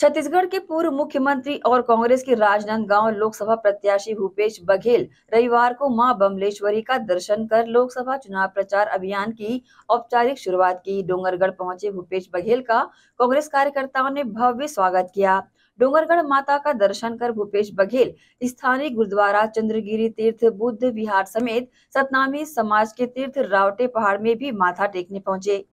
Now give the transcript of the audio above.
छत्तीसगढ़ के पूर्व मुख्यमंत्री और कांग्रेस के राजनांदगांव लोकसभा प्रत्याशी भूपेश बघेल रविवार को मां बमलेश्वरी का दर्शन कर लोकसभा चुनाव प्रचार अभियान की औपचारिक शुरुआत की डोंगरगढ़ पहुंचे भूपेश बघेल का कांग्रेस कार्यकर्ताओं ने भव्य स्वागत किया डोंगरगढ़ माता का दर्शन कर भूपेश बघेल स्थानीय गुरुद्वारा चंद्रगिरी तीर्थ बुद्ध विहार समेत सतनामी समाज के तीर्थ रावटे पहाड़ में भी माथा टेकने पहुंचे